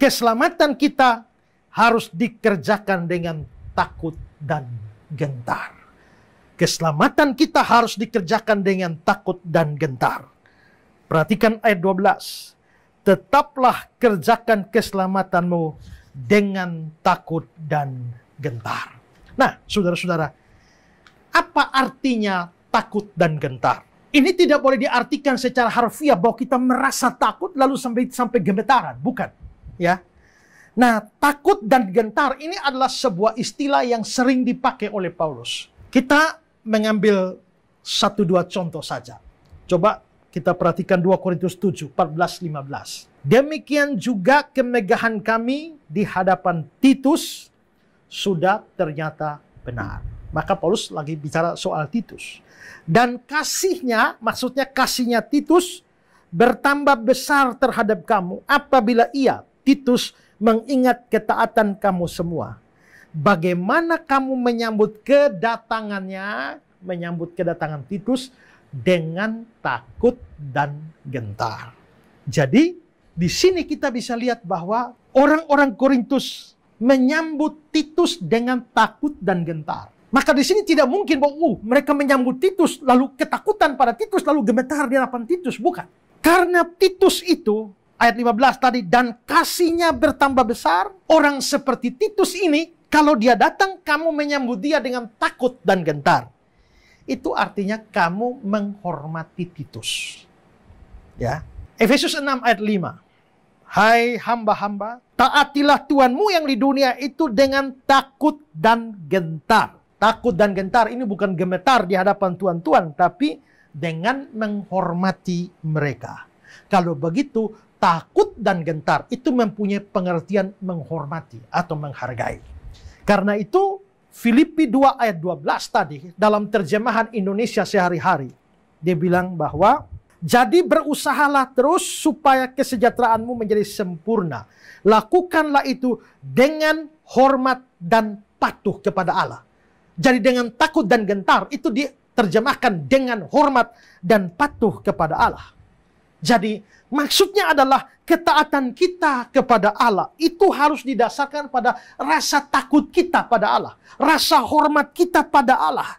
keselamatan kita harus dikerjakan dengan takut dan gentar. Keselamatan kita harus dikerjakan dengan takut dan gentar. Perhatikan ayat 12. Tetaplah kerjakan keselamatanmu dengan takut dan gentar. Nah, saudara-saudara, apa artinya takut dan gentar? Ini tidak boleh diartikan secara harfiah bahwa kita merasa takut lalu sampai sampai gemetaran, bukan ya. Nah, takut dan gentar ini adalah sebuah istilah yang sering dipakai oleh Paulus. Kita mengambil satu dua contoh saja. Coba kita perhatikan 2 Korintus 7, 14, 15. Demikian juga kemegahan kami di hadapan Titus sudah ternyata benar. Maka Paulus lagi bicara soal Titus. Dan kasihnya, maksudnya kasihnya Titus bertambah besar terhadap kamu apabila ia Titus mengingat ketaatan kamu semua. Bagaimana kamu menyambut kedatangannya, menyambut kedatangan Titus dengan takut dan gentar. Jadi di sini kita bisa lihat bahwa orang-orang Korintus menyambut Titus dengan takut dan gentar. Maka di sini tidak mungkin bahwa uh, mereka menyambut Titus lalu ketakutan pada Titus lalu gemetar di hadapan Titus, bukan. Karena Titus itu ayat 15 tadi dan kasihnya bertambah besar orang seperti Titus ini kalau dia datang kamu menyambut dia dengan takut dan gentar itu artinya kamu menghormati Titus ya Efesus 6 ayat 5 Hai hamba-hamba taatilah Tuhanmu yang di dunia itu dengan takut dan gentar takut dan gentar ini bukan gemetar di hadapan Tuhan-Tuhan tapi dengan menghormati mereka kalau begitu takut dan gentar itu mempunyai pengertian menghormati atau menghargai. Karena itu Filipi 2 ayat 12 tadi dalam terjemahan Indonesia sehari-hari dia bilang bahwa jadi berusahalah terus supaya kesejahteraanmu menjadi sempurna. Lakukanlah itu dengan hormat dan patuh kepada Allah. Jadi dengan takut dan gentar itu diterjemahkan dengan hormat dan patuh kepada Allah. Jadi maksudnya adalah ketaatan kita kepada Allah itu harus didasarkan pada rasa takut kita pada Allah, rasa hormat kita pada Allah.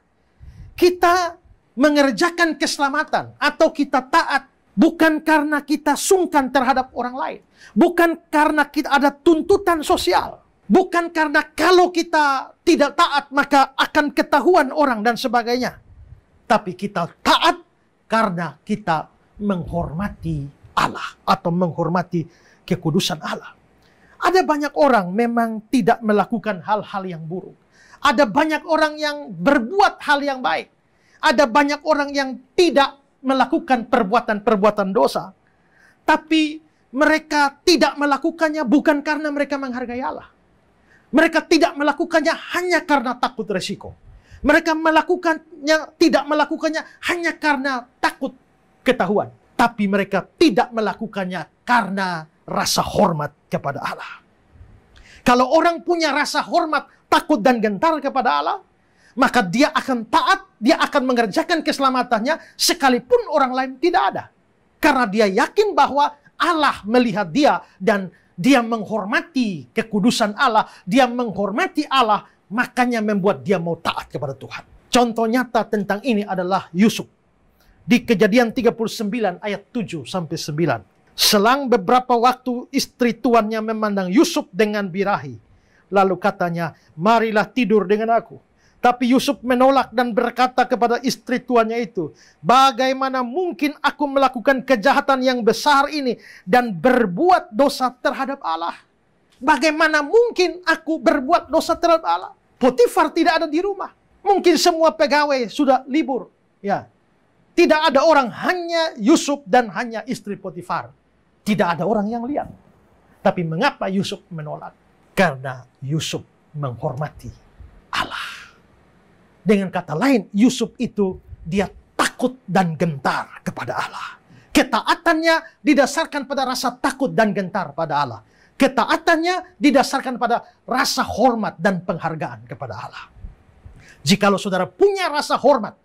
Kita mengerjakan keselamatan atau kita taat bukan karena kita sungkan terhadap orang lain, bukan karena kita ada tuntutan sosial, bukan karena kalau kita tidak taat maka akan ketahuan orang dan sebagainya. Tapi kita taat karena kita menghormati Allah atau menghormati kekudusan Allah. Ada banyak orang memang tidak melakukan hal-hal yang buruk. Ada banyak orang yang berbuat hal yang baik. Ada banyak orang yang tidak melakukan perbuatan-perbuatan dosa. Tapi mereka tidak melakukannya bukan karena mereka menghargai Allah. Mereka tidak melakukannya hanya karena takut resiko. Mereka melakukannya tidak melakukannya hanya karena takut ketahuan. Tapi mereka tidak melakukannya karena rasa hormat kepada Allah. Kalau orang punya rasa hormat, takut dan gentar kepada Allah, maka dia akan taat, dia akan mengerjakan keselamatannya sekalipun orang lain tidak ada. Karena dia yakin bahwa Allah melihat dia dan dia menghormati kekudusan Allah, dia menghormati Allah, makanya membuat dia mau taat kepada Tuhan. Contoh nyata tentang ini adalah Yusuf di kejadian 39 ayat 7 sampai 9. Selang beberapa waktu istri tuannya memandang Yusuf dengan birahi. Lalu katanya, marilah tidur dengan aku. Tapi Yusuf menolak dan berkata kepada istri tuannya itu, Bagaimana mungkin aku melakukan kejahatan yang besar ini dan berbuat dosa terhadap Allah? Bagaimana mungkin aku berbuat dosa terhadap Allah? Potifar tidak ada di rumah. Mungkin semua pegawai sudah libur. Ya, tidak ada orang hanya Yusuf dan hanya istri Potifar. Tidak ada orang yang lihat. Tapi mengapa Yusuf menolak? Karena Yusuf menghormati Allah. Dengan kata lain, Yusuf itu dia takut dan gentar kepada Allah. Ketaatannya didasarkan pada rasa takut dan gentar pada Allah. Ketaatannya didasarkan pada rasa hormat dan penghargaan kepada Allah. Jikalau saudara punya rasa hormat,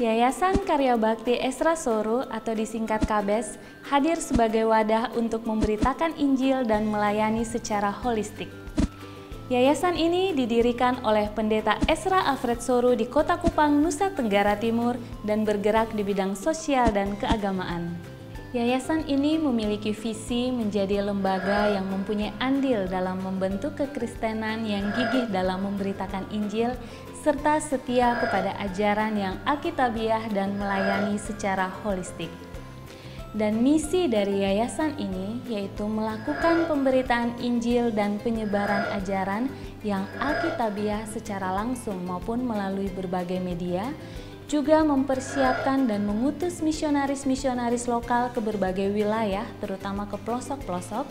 Yayasan Karya Bakti Esra Soru atau disingkat KABES hadir sebagai wadah untuk memberitakan Injil dan melayani secara holistik. Yayasan ini didirikan oleh pendeta Esra Alfred Soru di Kota Kupang, Nusa Tenggara Timur dan bergerak di bidang sosial dan keagamaan. Yayasan ini memiliki visi menjadi lembaga yang mempunyai andil dalam membentuk kekristenan yang gigih dalam memberitakan Injil serta setia kepada ajaran yang alkitabiah dan melayani secara holistik. Dan misi dari yayasan ini yaitu melakukan pemberitaan Injil dan penyebaran ajaran yang alkitabiah secara langsung maupun melalui berbagai media juga mempersiapkan dan mengutus misionaris-misionaris lokal ke berbagai wilayah, terutama ke pelosok-pelosok,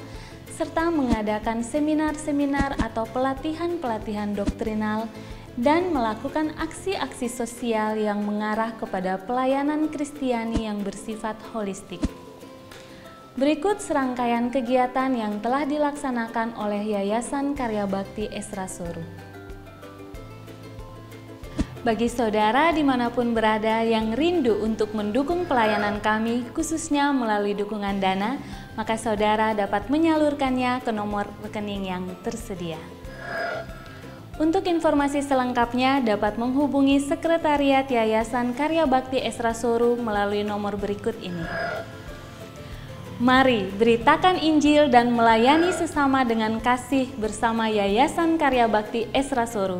serta mengadakan seminar-seminar atau pelatihan-pelatihan doktrinal dan melakukan aksi-aksi sosial yang mengarah kepada pelayanan Kristiani yang bersifat holistik. Berikut serangkaian kegiatan yang telah dilaksanakan oleh Yayasan Karya Bakti Esra Soru. Bagi saudara dimanapun berada yang rindu untuk mendukung pelayanan kami, khususnya melalui dukungan dana, maka saudara dapat menyalurkannya ke nomor rekening yang tersedia. Untuk informasi selengkapnya dapat menghubungi Sekretariat Yayasan Karya Bakti Esra Soru melalui nomor berikut ini. Mari beritakan Injil dan melayani sesama dengan kasih bersama Yayasan Karya Bakti Esra Soru